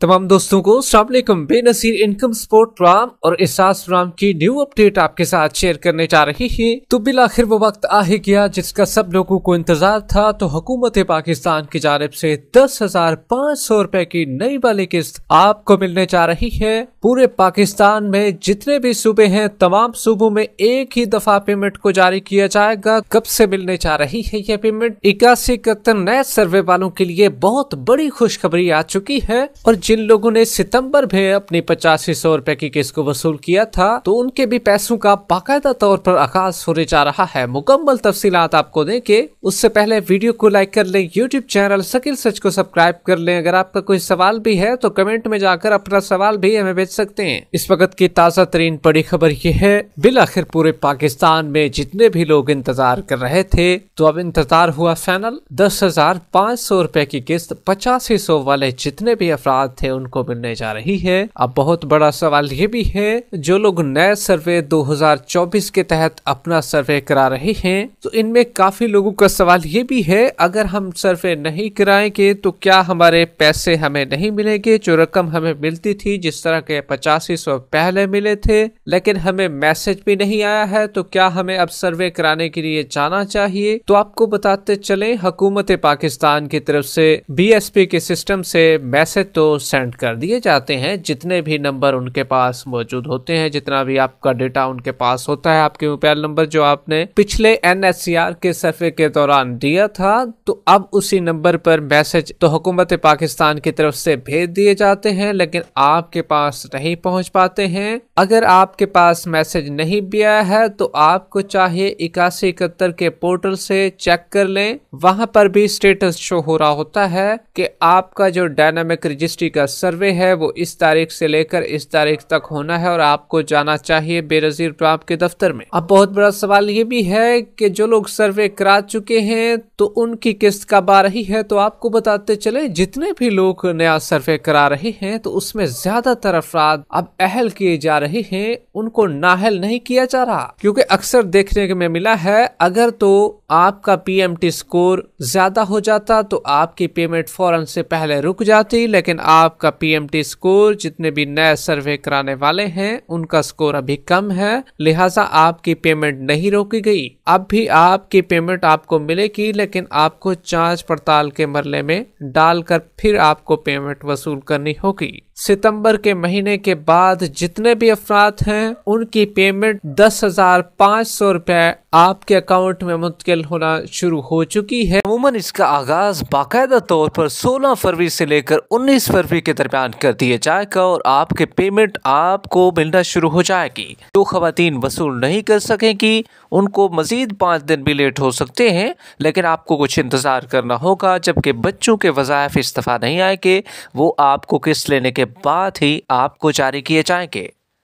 तमाम दोस्तों को सलामकुम बेनसीर इनकम स्पोर्ट प्रोग्राम और एहसास प्रोग्राम की न्यू अपडेट आपके साथ शेयर करने जा रही है तो बिल आखिर वो वक्त आ ही गया जिसका सब लोगों को इंतजार था तो हुकूमत पाकिस्तान की जानब से दस हजार पाँच सौ रूपए की नई वाली किस्त आपको मिलने जा रही है पूरे पाकिस्तान में जितने भी सूबे है तमाम सूबों में एक ही दफा पेमेंट को जारी किया जाएगा कब से मिलने जा रही है यह पेमेंट इक्यासी इकहत्तर नए सर्वे वालों के लिए बहुत बड़ी खुशखबरी आ चुकी है और जिन लोगों ने सितंबर में अपने पचासी सौ रुपए की किस्त को वसूल किया था तो उनके भी पैसों का बाकायदा तौर पर आकाश होने जा रहा है मुकम्मल तफसीत आपको देंगे उससे पहले वीडियो को लाइक कर लें यूट्यूब चैनल सकिल सच को सब्सक्राइब कर लें अगर आपका कोई सवाल भी है तो कमेंट में जाकर अपना सवाल भी हमें भेज सकते हैं इस वक्त की ताज़ा तरीन बड़ी खबर ये है बिल आखिर पूरे पाकिस्तान में जितने भी लोग इंतजार कर रहे थे तो अब इंतजार हुआ फैनल दस हजार पाँच सौ रुपए की किस्त पचासी सौ वाले जितने भी अफराद थे उनको मिलने जा रही है अब बहुत बड़ा सवाल ये भी है जो लोग नए सर्वे 2024 के तहत अपना सर्वे करा रहे हैं तो इनमें काफी लोगों का सवाल ये भी है अगर हम सर्वे नहीं कराएंगे तो क्या हमारे पैसे हमें नहीं मिलेंगे जो रकम हमें मिलती थी जिस तरह के पचासी सौ पहले मिले थे लेकिन हमें मैसेज भी नहीं आया है तो क्या हमें अब सर्वे कराने के लिए जाना चाहिए तो आपको बताते चले हुकूमत पाकिस्तान की तरफ से बी के सिस्टम से मैसेज तो सेंड कर दिए जाते हैं जितने भी नंबर उनके पास मौजूद होते हैं जितना भी आपका डेटा उनके पास होता है आपके मोबाइल नंबर जो आपने पिछले एन के सर्वे के दौरान दिया था तो अब उसी नंबर पर मैसेज तो हुकूमत पाकिस्तान की तरफ से भेज दिए जाते हैं लेकिन आपके पास नहीं पहुंच पाते हैं अगर आपके पास मैसेज नहीं भी आया है तो आपको चाहिए इक्यासी इकहत्तर के पोर्टल से चेक कर लें वहां पर भी स्टेटस शो हो रहा होता है कि आपका जो डायनामिक रजिस्ट्री का सर्वे है वो इस तारीख से लेकर इस तारीख तक होना है और आपको जाना चाहिए बेनजीर प्राप्त के दफ्तर में अब बहुत बड़ा सवाल ये भी है कि जो लोग सर्वे करा चुके हैं तो उनकी किस्त कब आ रही है तो आपको बताते चले जितने भी लोग नया सर्वे करा रहे हैं तो उसमें ज्यादातर अफराद अब अहल किए जा रहे हैं उनको नाहल नहीं किया जा रहा क्योंकि अक्सर देखने में मिला है अगर तो आपका पीएमटी स्कोर ज्यादा हो जाता तो आपकी पेमेंट फौरन से पहले रुक जाती लेकिन आप आपका पीएमटी स्कोर जितने भी नए सर्वे कराने वाले हैं उनका स्कोर अभी कम है लिहाजा आपकी पेमेंट नहीं रोकी गई अब भी आपकी पेमेंट आपको मिलेगी लेकिन आपको जांच पड़ताल के मरले में डालकर फिर आपको पेमेंट वसूल करनी होगी सितंबर के महीने के बाद जितने भी अफराद हैं उनकी पेमेंट दस हजार पाँच सौ रुपये आपके अकाउंट में मुंतकिल होना शुरू हो चुकी है अमूमन इसका आगाज बाकायदा तौर पर 16 फरवरी से लेकर 19 फरवरी के दरमियान कर दिया जाएगा और आपके पेमेंट आपको मिलना शुरू हो जाएगी जो तो खातन वसूल नहीं कर सकेंगी उनको मजीद पाँच दिन भी लेट हो सकते हैं लेकिन आपको कुछ इंतज़ार करना होगा जबकि बच्चों के वज़ायफ इस्तीफ़ा नहीं आएंगे वो आपको किस्त लेने के बाद ही आपको जारी किए जाएंगे